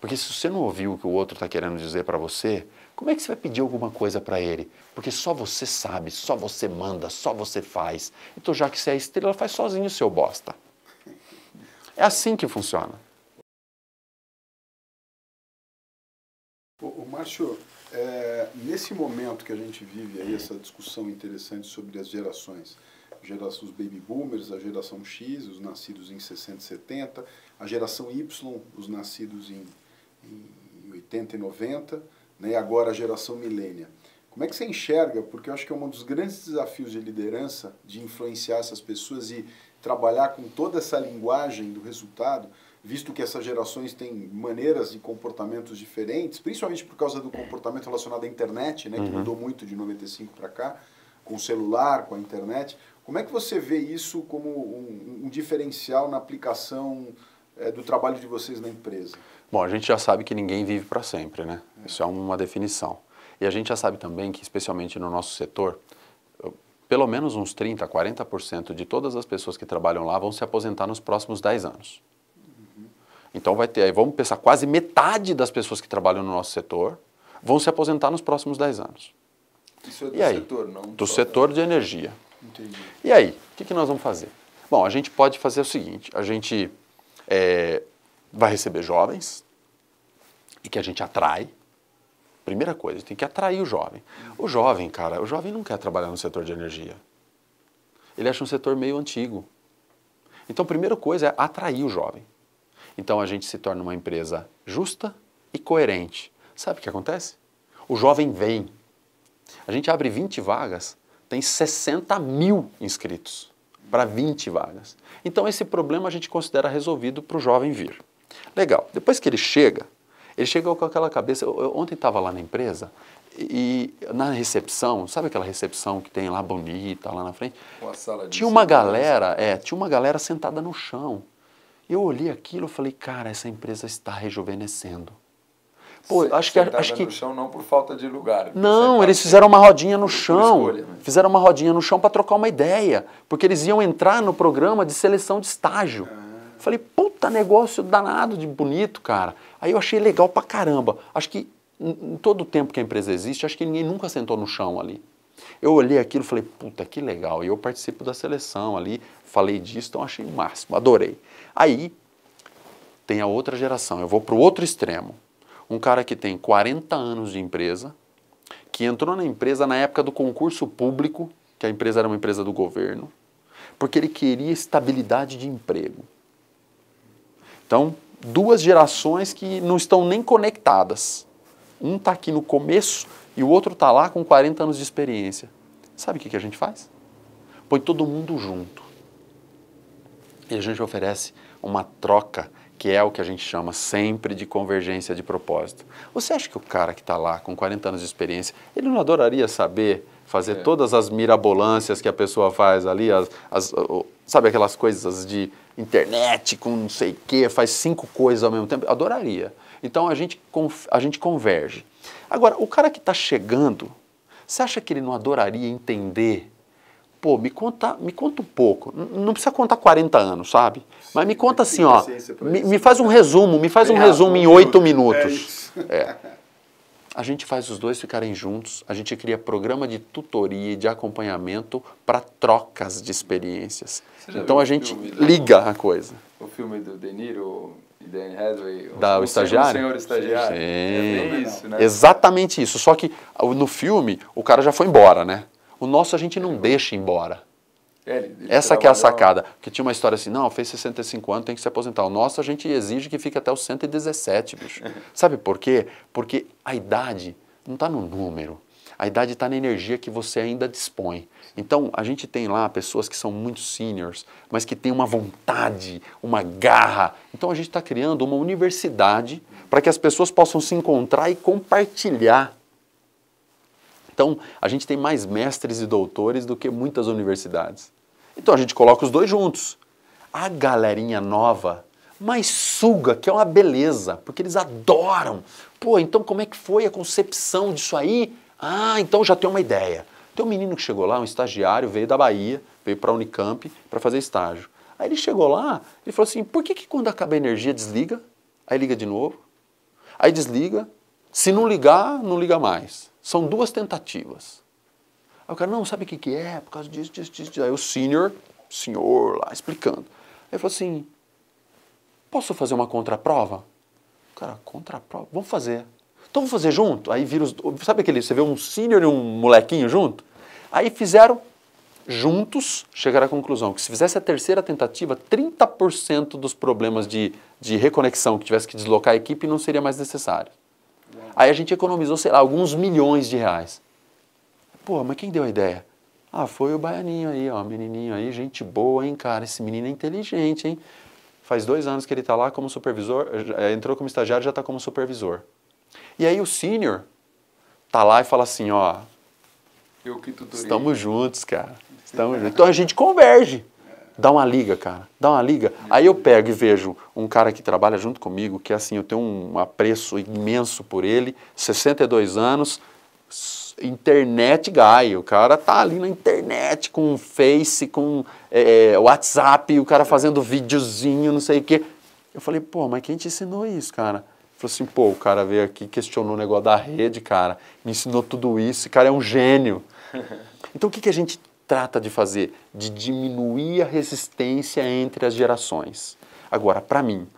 Porque se você não ouviu o que o outro está querendo dizer para você, como é que você vai pedir alguma coisa para ele? Porque só você sabe, só você manda, só você faz. Então, já que você é estrela, faz sozinho o seu bosta. É assim que funciona. O, o Márcio, é, nesse momento que a gente vive aí, essa discussão interessante sobre as gerações, geração, os baby boomers, a geração X, os nascidos em 60 e 70, a geração Y, os nascidos em em 80 e 90, né, e agora a geração milênia. Como é que você enxerga? Porque eu acho que é um dos grandes desafios de liderança, de influenciar essas pessoas e trabalhar com toda essa linguagem do resultado, visto que essas gerações têm maneiras e comportamentos diferentes, principalmente por causa do comportamento relacionado à internet, né, que uhum. mudou muito de 95 para cá, com o celular, com a internet. Como é que você vê isso como um, um diferencial na aplicação é, do trabalho de vocês na empresa? Bom, a gente já sabe que ninguém vive para sempre, né? É. Isso é uma definição. E a gente já sabe também que, especialmente no nosso setor, pelo menos uns 30%, 40% de todas as pessoas que trabalham lá vão se aposentar nos próximos 10 anos. Uhum. Então vai ter, aí vamos pensar, quase metade das pessoas que trabalham no nosso setor vão se aposentar nos próximos 10 anos. Isso é do e aí, setor, não? Do setor de energia. Entendi. E aí, o que, que nós vamos fazer? Bom, a gente pode fazer o seguinte, a gente é, vai receber jovens e que a gente atrai. Primeira coisa, tem que atrair o jovem. O jovem, cara, o jovem não quer trabalhar no setor de energia. Ele acha um setor meio antigo. Então, a primeira coisa é atrair o jovem. Então, a gente se torna uma empresa justa e coerente. Sabe o que acontece? O jovem vem. A gente abre 20 vagas, tem 60 mil inscritos para 20 vagas. Então esse problema a gente considera resolvido para o jovem vir. Legal. Depois que ele chega, ele chega com aquela cabeça. Eu, eu ontem estava lá na empresa e na recepção, sabe aquela recepção que tem lá bonita lá na frente? tinha uma galera, é, tinha uma galera sentada no chão. Eu olhei aquilo e falei, cara, essa empresa está rejuvenescendo. Pô, acho que acho que no chão não por falta de lugar. Não, eles fizeram uma tipo rodinha no chão. Escolha, né? Fizeram uma rodinha no chão para trocar uma ideia, porque eles iam entrar no programa de seleção de estágio. Ah. Falei, puta negócio danado de bonito, cara. Aí eu achei legal pra caramba. Acho que em todo o tempo que a empresa existe, acho que ninguém nunca sentou no chão ali. Eu olhei aquilo e falei, puta, que legal. E eu participo da seleção ali, falei disso, então achei o máximo, adorei. Aí tem a outra geração, eu vou para o outro extremo. Um cara que tem 40 anos de empresa, que entrou na empresa na época do concurso público, que a empresa era uma empresa do governo, porque ele queria estabilidade de emprego. Então, duas gerações que não estão nem conectadas. Um está aqui no começo e o outro está lá com 40 anos de experiência. Sabe o que, a gente faz? Põe todo mundo junto. E a gente oferece uma troca que é o que a gente chama sempre de convergência de propósito. Você acha que o cara que está lá com 40 anos de experiência, ele não adoraria saber fazer é. todas as mirabolâncias que a pessoa faz ali, as, as, sabe aquelas coisas de internet com não sei o quê, faz cinco coisas ao mesmo tempo? Adoraria. Então a gente, a gente converge. Agora, o cara que está chegando, você acha que ele não adoraria entender pô, me conta, me conta um pouco. Não precisa contar 40 anos, sabe? Sim, Mas me conta assim, ó. Me, me, faz um resumo, me faz Bem um resumo em oito é minutos. É, é A gente faz os dois ficarem juntos, a gente cria programa de tutoria e de acompanhamento para trocas de experiências. Então a gente liga a coisa. O filme do De Niro, Dan Hathaway, da, o, o estagiário? senhor estagiário. Sim. É isso, né? Exatamente isso. Só que ah, no filme o cara já foi embora, né? O nosso a gente não deixa embora. É, Essa que é a sacada. Que tinha uma história assim, não, fez 65 anos, tem que se aposentar. O nosso a gente exige que fique até os 117, bicho. Sabe por quê? Porque a idade não está no número. A idade está na energia que você ainda dispõe. Então, a gente tem lá pessoas que são muito seniors, mas que têm uma vontade, uma garra. Então, a gente está criando uma universidade para que as pessoas possam se encontrar e compartilhar então, a gente tem mais mestres e doutores do que muitas universidades. Então, a gente coloca os dois juntos. A galerinha nova mas suga, que é uma beleza, porque eles adoram. Pô, então como é que foi a concepção disso aí? Ah, então já tem uma ideia. Tem um menino que chegou lá, um estagiário, veio da Bahia, veio para a Unicamp para fazer estágio. Aí ele chegou lá, ele falou assim: por que, que quando acaba a energia desliga? Aí liga de novo, aí desliga, se não ligar, não liga mais. São duas tentativas. Aí o cara, não, sabe o que, que é? Por causa disso, disso, disso. Aí o senior, senhor lá, explicando. Aí falou assim, posso fazer uma contraprova? O cara, contraprova? Vamos fazer. Então vamos fazer junto? Aí vira os, sabe aquele, você vê um senior e um molequinho junto? Aí fizeram juntos chegar à conclusão que se fizesse a terceira tentativa, 30% dos problemas de, de reconexão que tivesse que deslocar a equipe não seria mais necessário. Aí a gente economizou, sei lá, alguns milhões de reais. Pô, mas quem deu a ideia? Ah, foi o baianinho aí, ó, menininho aí, gente boa, hein, cara, esse menino é inteligente, hein? Faz dois anos que ele está lá como supervisor, entrou como estagiário, já está como supervisor. E aí o sênior tá lá e fala assim, ó, eu que tutorei. estamos juntos, cara, estamos juntos. Então a gente converge. Dá uma liga, cara. Dá uma liga. Aí eu pego e vejo um cara que trabalha junto comigo, que assim, eu tenho um apreço imenso por ele, 62 anos, internet guy. O cara tá ali na internet com Face, com é, é, WhatsApp, o cara fazendo videozinho, não sei o quê. Eu falei, pô, mas quem te ensinou isso, cara? Falei assim, pô, o cara veio aqui, questionou o negócio da rede, cara, me ensinou tudo isso, esse cara é um gênio. Então o que, que a gente trata de fazer? De diminuir a resistência entre as gerações. Agora, para mim,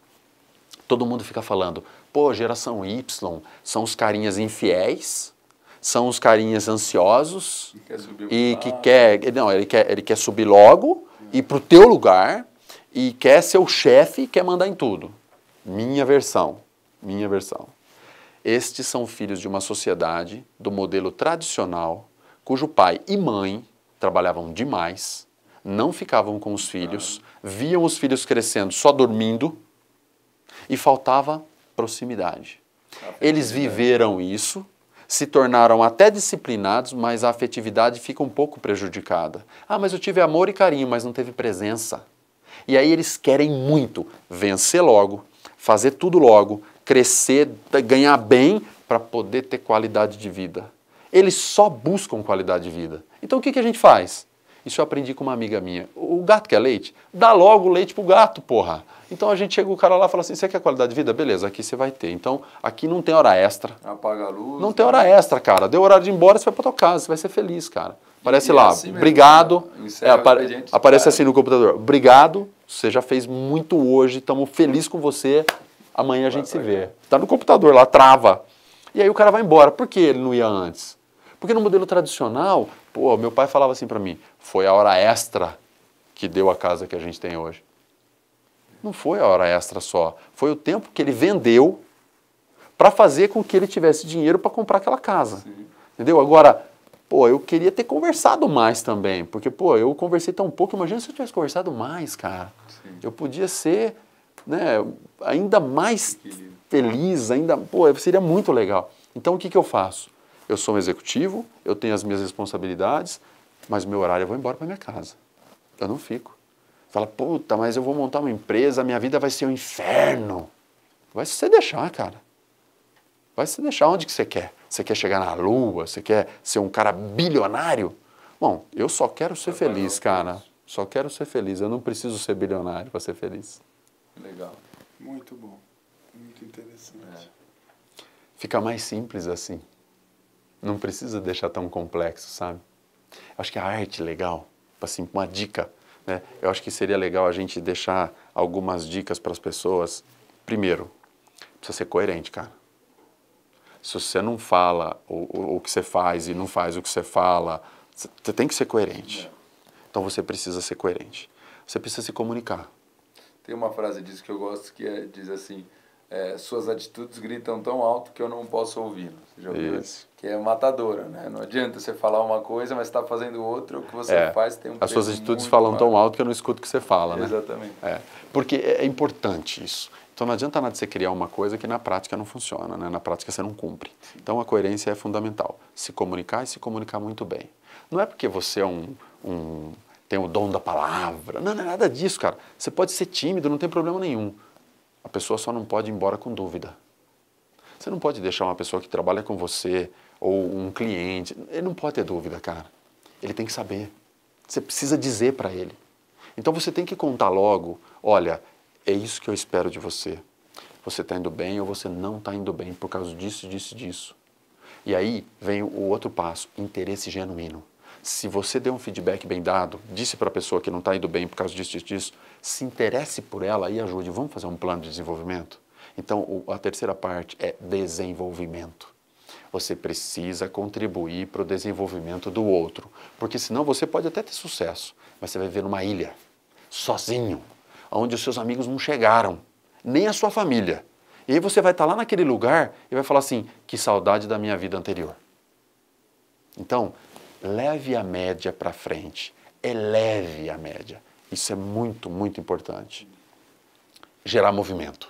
todo mundo fica falando, pô, geração Y são os carinhas infiéis, são os carinhas ansiosos e, que quer, não, ele quer, ele quer subir logo e para o teu lugar e quer ser o chefe, quer mandar em tudo. Minha versão, minha versão. Estes são filhos de uma sociedade do modelo tradicional, cujo pai e mãe trabalhavam demais, não ficavam com os filhos, viam os filhos crescendo só dormindo e faltava proximidade. Eles viveram isso, se tornaram até disciplinados, mas a afetividade fica um pouco prejudicada. Ah, mas eu tive amor e carinho, mas não teve presença. E aí eles querem muito vencer logo, fazer tudo logo, crescer, ganhar bem para poder ter qualidade de vida eles só buscam qualidade de vida. Então o que, que a gente faz? Isso eu aprendi com uma amiga minha. O gato quer leite? Dá logo leite pro gato, porra. Então a gente chega o cara lá e fala assim: você quer qualidade de vida? Beleza, aqui você vai ter. Então aqui não tem hora extra. Apaga a luz. Não tem hora né? extra, cara. Deu horário de ir embora, você vai pra tua casa, você vai ser feliz, cara. Aparece lá, é assim obrigado. Né? É, apare aparece é. assim no computador: obrigado, você já fez muito hoje, estamos felizes com você, amanhã a gente vai, se vê. Tá no computador lá, trava. E aí o cara vai embora. Por que ele não ia antes? Porque no modelo tradicional, pô, meu pai falava assim para mim: foi a hora extra que deu a casa que a gente tem hoje. Não foi a hora extra só, foi o tempo que ele vendeu para fazer com que ele tivesse dinheiro para comprar aquela casa. Sim. Entendeu? Agora, pô, eu queria ter conversado mais também, porque pô, eu conversei tão pouco, imagina se eu tivesse conversado mais, cara. Sim. Eu podia ser, né, ainda mais feliz, ainda, pô, seria muito legal. Então o que que eu faço? Eu sou um executivo, eu tenho as minhas responsabilidades, mas meu horário eu vou embora para minha casa. Eu não fico. Fala, puta, mas eu vou montar uma empresa, minha vida vai ser um inferno. Vai se você deixar, cara. Vai se deixar onde que você quer. Você quer chegar na lua, você quer ser um cara bilionário? Bom, eu só quero ser feliz, cara. Só quero ser feliz. Eu não preciso ser bilionário para ser feliz. Legal. Muito bom. Muito interessante. É. Fica mais simples assim. Não precisa deixar tão complexo, sabe? Acho que a arte é legal, assim, uma dica. Né? Eu acho que seria legal a gente deixar algumas dicas para as pessoas. Primeiro, precisa ser coerente, cara. Se você não fala o, o, o que você faz e não faz o que você fala, você tem que ser coerente. Então você precisa ser coerente. Você precisa se comunicar. Tem uma frase disso que eu gosto que é, diz assim: é, suas atitudes gritam tão alto que eu não posso ouvi-lo. Isso. Que é matadora, né? Não adianta você falar uma coisa, mas está fazendo outra, o que você é. faz tem um As suas atitudes falam maior. tão alto que eu não escuto o que você fala, né? Exatamente. É. Porque é, é importante isso. Então não adianta nada você criar uma coisa que na prática não funciona, né? na prática você não cumpre. Então a coerência é fundamental. Se comunicar e se comunicar muito bem. Não é porque você é um, um tem o dom da palavra, não, não é nada disso, cara. Você pode ser tímido, não tem problema nenhum. A pessoa só não pode ir embora com dúvida. Você não pode deixar uma pessoa que trabalha com você ou um cliente, ele não pode ter dúvida, cara. Ele tem que saber. Você precisa dizer para ele. Então você tem que contar logo, olha, é isso que eu espero de você. Você está indo bem ou você não está indo bem por causa disso, disso, disso. E aí vem o outro passo, interesse genuíno. Se você deu um feedback bem dado, disse para a pessoa que não está indo bem por causa disso, disso, disso, se interesse por ela e ajude. Vamos fazer um plano de desenvolvimento? Então, a terceira parte é desenvolvimento. Você precisa contribuir para o desenvolvimento do outro, porque senão você pode até ter sucesso, mas você vai viver numa ilha, sozinho, onde os seus amigos não chegaram, nem a sua família. E aí você vai estar tá lá naquele lugar e vai falar assim: que saudade da minha vida anterior. Então, leve a média para frente, eleve é a média. Isso é muito, muito importante. Gerar movimento.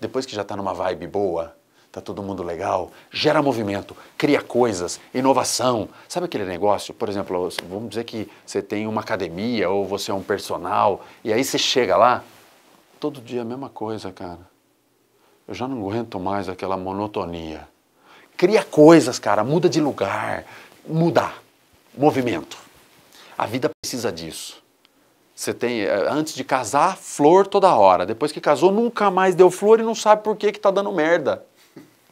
Depois que já está numa vibe boa, tá todo mundo legal, gera movimento, cria coisas, inovação. Sabe aquele negócio? Por exemplo, vamos dizer que você tem uma academia ou você é um personal e aí você chega lá, todo dia a mesma coisa, cara. Eu já não aguento mais aquela monotonia. Cria coisas, cara, muda de lugar, mudar movimento. A vida precisa disso. Você tem, é, antes de casar, flor toda hora. Depois que casou, nunca mais deu flor e não sabe por que que tá dando merda.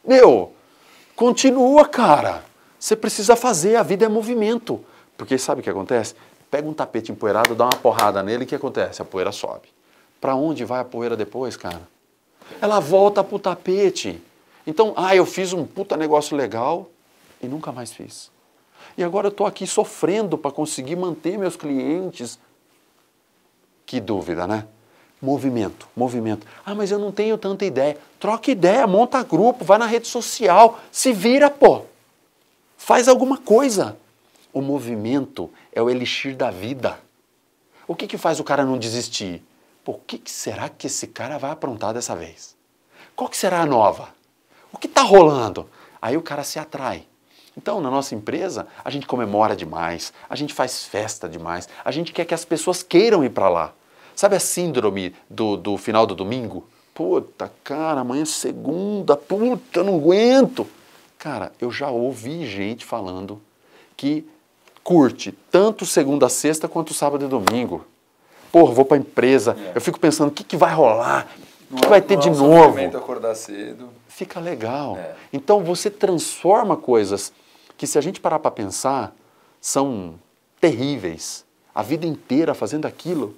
Meu, continua, cara. Você precisa fazer, a vida é movimento. Porque sabe o que acontece? Pega um tapete empoeirado, dá uma porrada nele, o que acontece? A poeira sobe. Para onde vai a poeira depois, cara? Ela volta pro tapete. Então, ah, eu fiz um puta negócio legal e nunca mais fiz. E agora eu estou aqui sofrendo para conseguir manter meus clientes. Que dúvida, né? Movimento, movimento. Ah, mas eu não tenho tanta ideia. Troca ideia, monta grupo, vai na rede social, se vira, pô. Faz alguma coisa. O movimento é o elixir da vida. O que, que faz o cara não desistir? Pô, o que, que será que esse cara vai aprontar dessa vez? Qual que será a nova? O que está rolando? Aí o cara se atrai. Então, na nossa empresa, a gente comemora demais, a gente faz festa demais, a gente quer que as pessoas queiram ir para lá. Sabe a síndrome do, do final do domingo? Puta, cara, amanhã é segunda, puta, eu não aguento. Cara, eu já ouvi gente falando que curte tanto segunda a sexta quanto sábado e domingo. Porra, vou para a empresa, é. eu fico pensando o que, que vai rolar, o que, que é vai ter de novo. acordar cedo. Fica legal. É. Então você transforma coisas que se a gente parar para pensar, são terríveis. A vida inteira fazendo aquilo,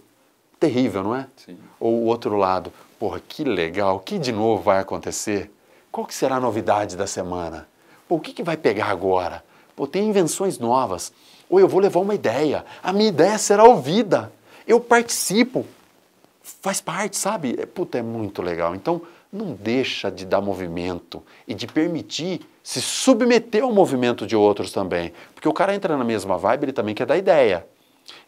terrível, não é? Sim. Ou o outro lado, porra, que legal, que de novo vai acontecer? Qual que será a novidade da semana? Pô, o que, que vai pegar agora? Pô, tem invenções novas. Ou eu vou levar uma ideia, a minha ideia será ouvida. Eu participo, faz parte, sabe? É, puta, é muito legal. Então, não deixa de dar movimento e de permitir se submeter ao movimento de outros também. Porque o cara entra na mesma vibe, ele também quer dar ideia.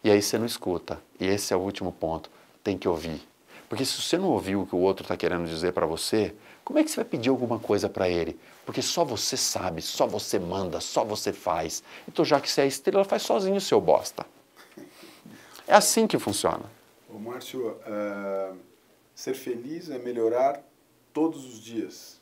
E aí você não escuta. E esse é o último ponto. Tem que ouvir. Porque se você não ouviu o que o outro está querendo dizer para você, como é que você vai pedir alguma coisa para ele? Porque só você sabe, só você manda, só você faz. Então, já que você é estrela, faz sozinho o seu bosta. É assim que funciona. Ô, Márcio, uh, ser feliz é melhorar todos os dias.